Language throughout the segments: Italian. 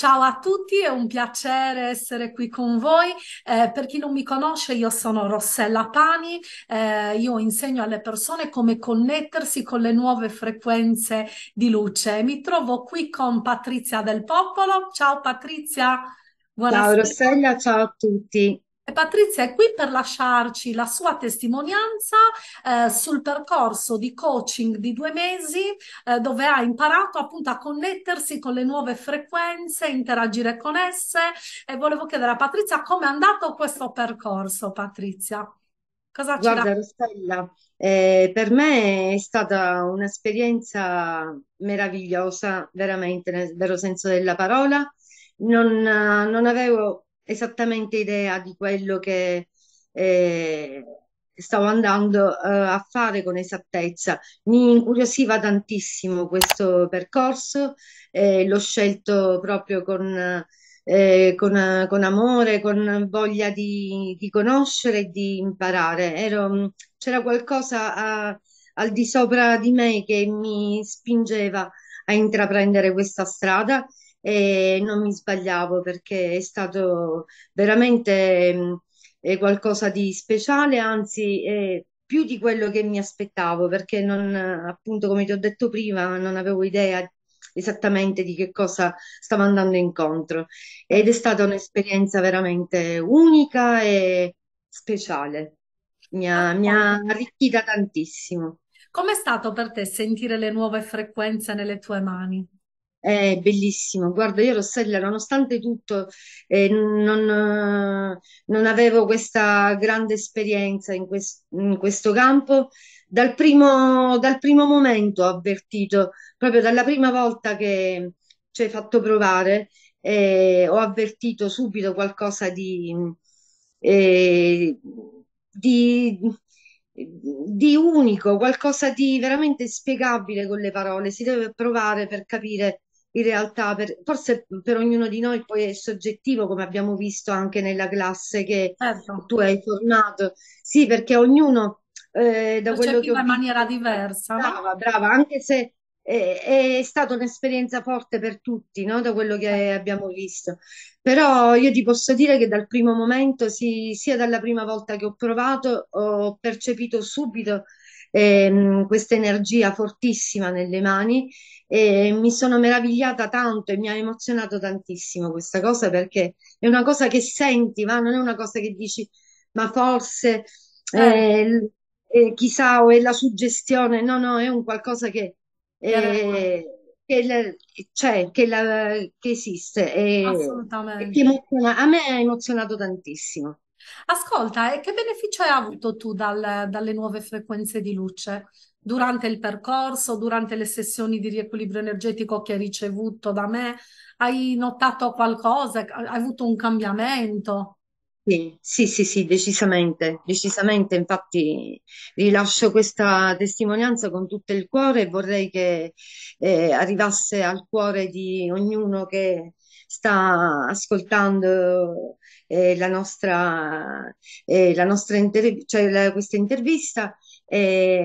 Ciao a tutti, è un piacere essere qui con voi. Eh, per chi non mi conosce, io sono Rossella Pani, eh, io insegno alle persone come connettersi con le nuove frequenze di luce. Mi trovo qui con Patrizia del Popolo. Ciao Patrizia. Buonasera. Ciao Rossella, ciao a tutti. Patrizia è qui per lasciarci la sua testimonianza eh, sul percorso di coaching di due mesi eh, dove ha imparato appunto a connettersi con le nuove frequenze, interagire con esse e volevo chiedere a Patrizia come è andato questo percorso, Patrizia. Cosa Guarda, Rossella, eh, per me è stata un'esperienza meravigliosa, veramente nel vero senso della parola. non, eh, non avevo esattamente idea di quello che eh, stavo andando eh, a fare con esattezza. Mi incuriosiva tantissimo questo percorso, eh, l'ho scelto proprio con, eh, con, con, amore, con voglia di, di conoscere e di imparare. Ero, mm, c'era qualcosa a, al di sopra di me che mi spingeva a intraprendere questa strada e non mi sbagliavo perché è stato veramente mh, mm, qualcosa di speciale, anzi eh, più di quello che mi aspettavo perché non, appunto come ti ho detto prima, non avevo idea esattamente di che cosa stavo andando incontro ed è stata un'esperienza veramente unica e speciale, mi ha, mi ha arricchita tantissimo. Com'è stato per te sentire le nuove frequenze nelle tue mani? È bellissimo, guarda, io Rossella, nonostante tutto, eh, non, non avevo questa grande esperienza in, quest- in questo campo. Dal primo, dal primo momento ho avvertito, proprio dalla prima volta che ci hai fatto provare, eh, ho avvertito subito qualcosa di, eh, di, di unico, qualcosa di veramente spiegabile con le parole. Si deve provare per capire in realtà per, forse per ognuno di noi poi è soggettivo, come abbiamo visto anche nella classe che certo. tu hai formato. Sì, perché ognuno eh, da Lo quello che ho in visto, maniera diversa. Brava, brava, anche se è, è stata un'esperienza forte per tutti, no? da quello che certo. abbiamo visto. Però io ti posso dire che dal primo momento, sì, sia dalla prima volta che ho provato, ho percepito subito ehm, questa energia fortissima nelle mani e mi sono meravigliata tanto e mi ha emozionato tantissimo questa cosa perché è una cosa che senti, ma non è una cosa che dici ma forse eh. Eh, eh chissà o è la suggestione, no, no, è un qualcosa che, eh, che, la, cioè, che, la, che esiste e, e che emoziona, a me ha emozionato tantissimo. Ascolta, e eh, che beneficio hai avuto tu dal- dalle nuove frequenze di luce durante il percorso, durante le sessioni di riequilibrio energetico che hai ricevuto da me? Hai notato qualcosa? Hai avuto un cambiamento? Sì, sì, sì, decisamente, decisamente. Infatti rilascio questa testimonianza con tutto il cuore e vorrei che eh, arrivasse al cuore di ognuno che sta ascoltando eh, la nostra, eh, la nostra interv- cioè la, questa intervista.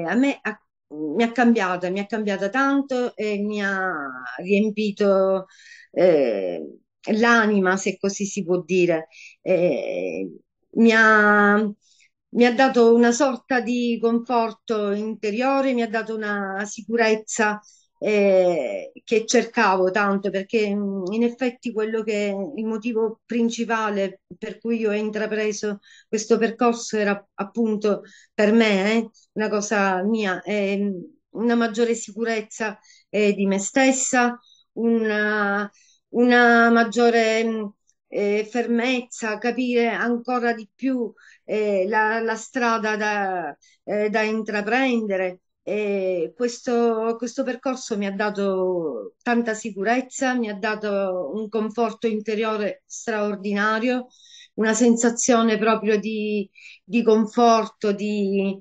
a me ha mi ha cambiato, mi ha cambiata tanto e mi ha riempito eh, l'anima, se così si può dire, eh, mi, ha, mi, ha, dato una sorta di conforto interiore, mi ha dato una sicurezza eh, che cercavo tanto, perché mm, in effetti quello che il motivo principale per cui io ho intrapreso questo percorso era appunto per me eh, una cosa mia, mm, una maggiore sicurezza eh, di me stessa, una una maggiore eh, fermezza, capire ancora di più eh, la, la, strada da, eh, da intraprendere. Questo, questo, percorso mi ha dato tanta sicurezza, mi ha dato un conforto interiore straordinario, una sensazione proprio di, di conforto, di,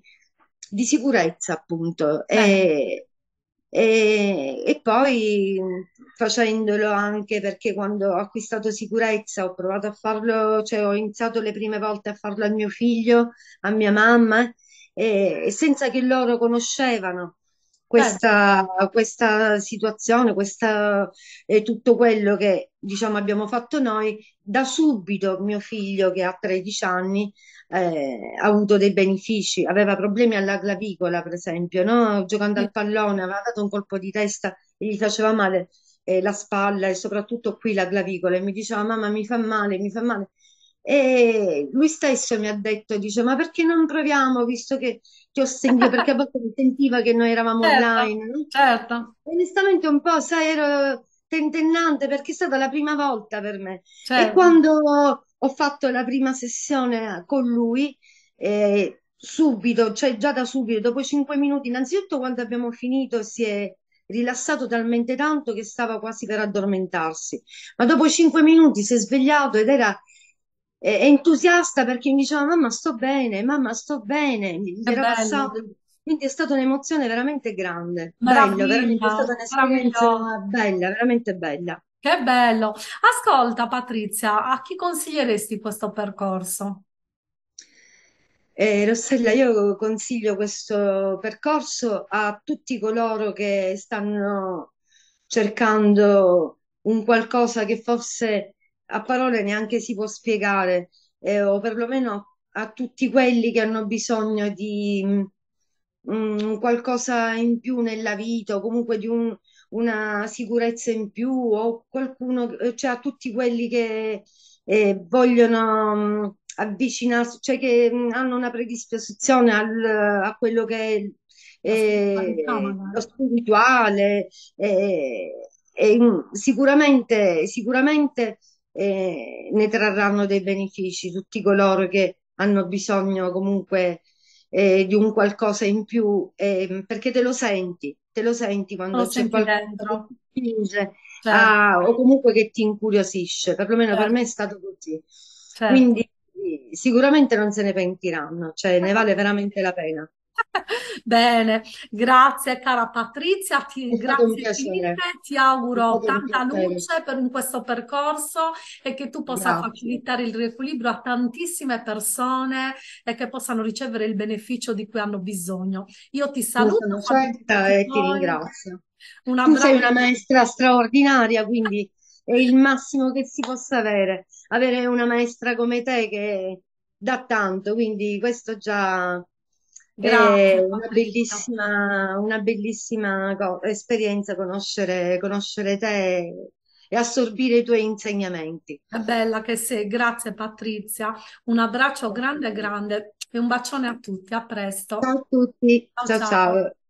di, sicurezza appunto. E, e, e poi facendolo anche perché quando ho acquistato sicurezza ho provato a farlo, cioè ho iniziato le prime volte a farlo a mio figlio, a mia mamma, e, e senza che loro conoscevano. Questa, certo. questa, situazione, questa, eh, tutto quello che diciamo, abbiamo fatto noi, da subito mio figlio che ha 13 anni eh, ha avuto dei benefici, aveva problemi alla clavicola per esempio, no? giocando al pallone aveva dato un colpo di testa e gli faceva male, eh, la spalla e soprattutto qui la clavicola e mi diceva mamma mi fa male, mi fa male. E lui stesso mi ha detto, dice ma perché non proviamo visto che ti ho sentito, perché a volte mi sentiva che noi eravamo certo, online. No? Certo. Onestamente un po', sai, ero tentennante perché è stata la prima volta per me. Certo. E quando ho fatto la prima sessione con lui, eh, subito, cioè già da subito, dopo cinque minuti, innanzitutto quando abbiamo finito si è rilassato talmente tanto che stava quasi per addormentarsi, ma dopo cinque minuti si è svegliato ed era eh, entusiasta perché mi diceva mamma sto bene, mamma sto bene, era passato. Quindi è stata un'emozione veramente grande, Maravilla, veramente è stata un'esperienza bella, veramente bella. Che bello. Ascolta Patrizia, a chi consiglieresti questo percorso? Eh, Rossella, io consiglio questo percorso a tutti coloro che stanno cercando un qualcosa che forse a parole neanche si può spiegare, eh, o perlomeno a tutti quelli che hanno bisogno di mh, mm, qualcosa in più nella vita, o comunque di un, una sicurezza in più, o qualcuno, cioè a tutti quelli che eh, vogliono. Mh, mm, avvicinarsi, cioè che hanno una predisposizione al, a quello che è, è eh, diciamo, lo spirituale. È, eh, è, sicuramente, sicuramente eh, ne trarranno dei benefici tutti coloro che hanno bisogno comunque eh, di un qualcosa in più, eh, perché te lo senti, te lo senti quando lo c'è senti qualcosa che ti spinge certo. o comunque che ti incuriosisce, perlomeno certo. per me è stato così. Certo. Quindi sicuramente non se ne pentiranno, cioè ne vale veramente la pena. Bene, grazie cara Patrizia, ti, ringrazio mille, ti auguro tanta luce per questo percorso e che tu possa grazie. facilitare il riequilibrio a tantissime persone e che possano ricevere il beneficio di cui hanno bisogno. Io ti saluto. Io certa e ti ringrazio. Una tu sei una maestra straordinaria, quindi è il massimo che si possa avere. Avere una maestra come te che dà tanto, quindi questo già Grazie, è una bellissima, una bellissima esperienza conoscere, conoscere te e assorbire i tuoi insegnamenti. È bella che sei, grazie Patrizia. Un abbraccio grande grande e un bacione a tutti, a presto. Ciao a tutti, ciao. ciao. ciao. ciao.